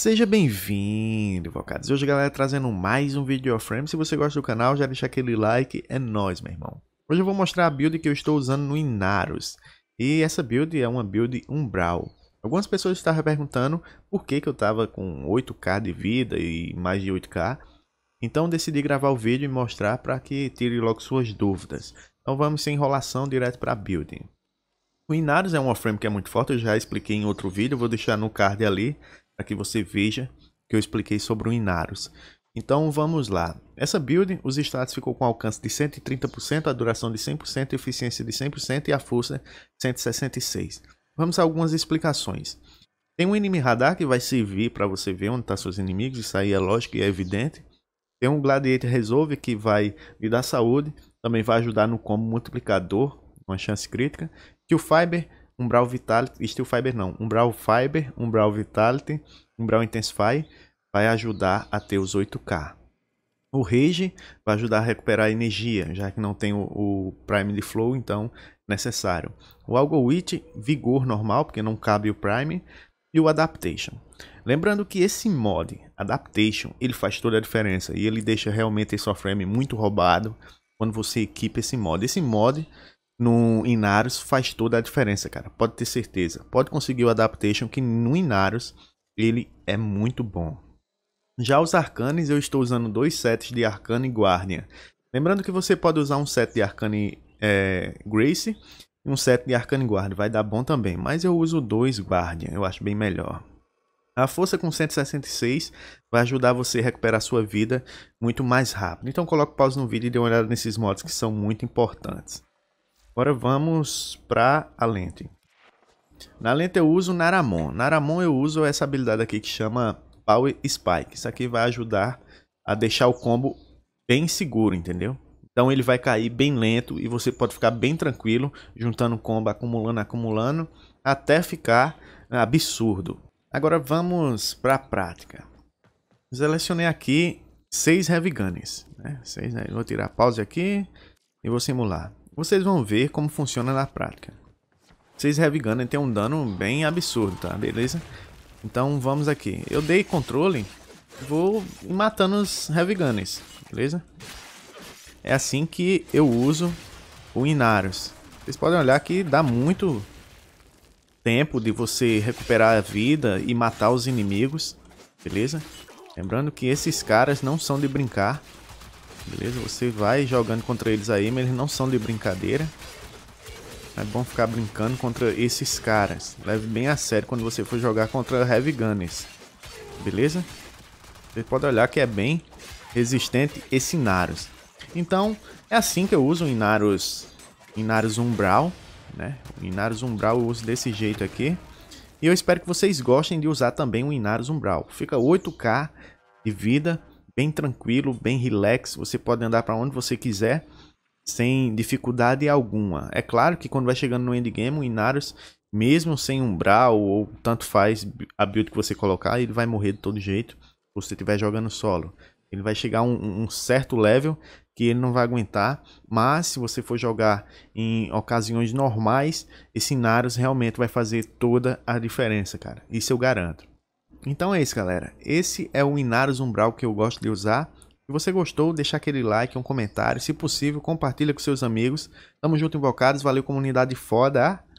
Seja bem-vindo, Vocados. Hoje, galera, trazendo mais um vídeo frame. Se você gosta do canal, já deixa aquele like, é nóis, meu irmão. Hoje eu vou mostrar a build que eu estou usando no Inaros. E essa build é uma build Umbral. Algumas pessoas estavam perguntando por que, que eu estava com 8k de vida e mais de 8k. Então decidi gravar o vídeo e mostrar para que tire logo suas dúvidas. Então vamos sem enrolação direto para a build. O Inaros é um frame que é muito forte, eu já expliquei em outro vídeo, vou deixar no card ali para que você veja que eu expliquei sobre o Inaros. Então vamos lá. Essa build, os status ficou com alcance de 130%, a duração de 100%, eficiência de 100% e a força 166. Vamos a algumas explicações. Tem um inimigo radar que vai servir para você ver onde estão tá seus inimigos, isso aí é lógico e é evidente. Tem um Gladiator Resolve que vai lhe dar saúde, também vai ajudar no combo multiplicador, uma chance crítica. Que o Fiber um brawl Vitality, Steel Fiber não, brawl Fiber, brawl Vitality, brawl Intensify vai ajudar a ter os 8K. O Rage vai ajudar a recuperar energia, já que não tem o, o Prime Flow, então necessário. O Algowit, Vigor normal, porque não cabe o Prime, e o Adaptation. Lembrando que esse mod, Adaptation, ele faz toda a diferença e ele deixa realmente esse frame muito roubado quando você equipa esse mod. Esse mod no Inarius faz toda a diferença, cara. Pode ter certeza. Pode conseguir o Adaptation, que no Inarius ele é muito bom. Já os Arcanes, eu estou usando dois sets de Arcane Guardian. Lembrando que você pode usar um set de Arcane é, Grace e um set de Arcane Guard. Vai dar bom também, mas eu uso dois Guardian, eu acho bem melhor. A força com 166 vai ajudar você a recuperar sua vida muito mais rápido. Então coloque pausa no vídeo e dê uma olhada nesses mods que são muito importantes. Agora vamos para a lente. Na lente eu uso Naramon. Naramon eu uso essa habilidade aqui que chama Power Spike. Isso aqui vai ajudar a deixar o combo bem seguro, entendeu? Então ele vai cair bem lento e você pode ficar bem tranquilo, juntando combo, acumulando, acumulando, até ficar absurdo. Agora vamos para a prática. Selecionei aqui seis heavy guns. Né? Seis, né? Vou tirar pause aqui e vou simular vocês vão ver como funciona na prática. Vocês Heavy tem um dano bem absurdo, tá? Beleza? Então vamos aqui. Eu dei controle, vou matando os Heavy beleza? É assim que eu uso o Inarius. Vocês podem olhar que dá muito tempo de você recuperar a vida e matar os inimigos, beleza? Lembrando que esses caras não são de brincar. Beleza? Você vai jogando contra eles aí, mas eles não são de brincadeira. É bom ficar brincando contra esses caras. Leve bem a sério quando você for jogar contra Heavy Gunners. Beleza? Você pode olhar que é bem resistente esse Inaros. Então, é assim que eu uso o Inaros, Inaros Umbral. Né? O Inaros Umbral eu uso desse jeito aqui. E eu espero que vocês gostem de usar também o Inaros Umbral. Fica 8k de vida bem tranquilo, bem relax, você pode andar para onde você quiser sem dificuldade alguma. É claro que quando vai chegando no endgame, o Inarius, mesmo sem um brawl ou tanto faz a build que você colocar, ele vai morrer de todo jeito se você estiver jogando solo. Ele vai chegar a um, um certo level que ele não vai aguentar, mas se você for jogar em ocasiões normais, esse Inarius realmente vai fazer toda a diferença, cara. Isso eu garanto. Então é isso, galera. Esse é o Inaros Umbral que eu gosto de usar. Se você gostou, deixa aquele like, um comentário. Se possível, compartilha com seus amigos. Tamo junto, invocados. Valeu, comunidade foda. Ah.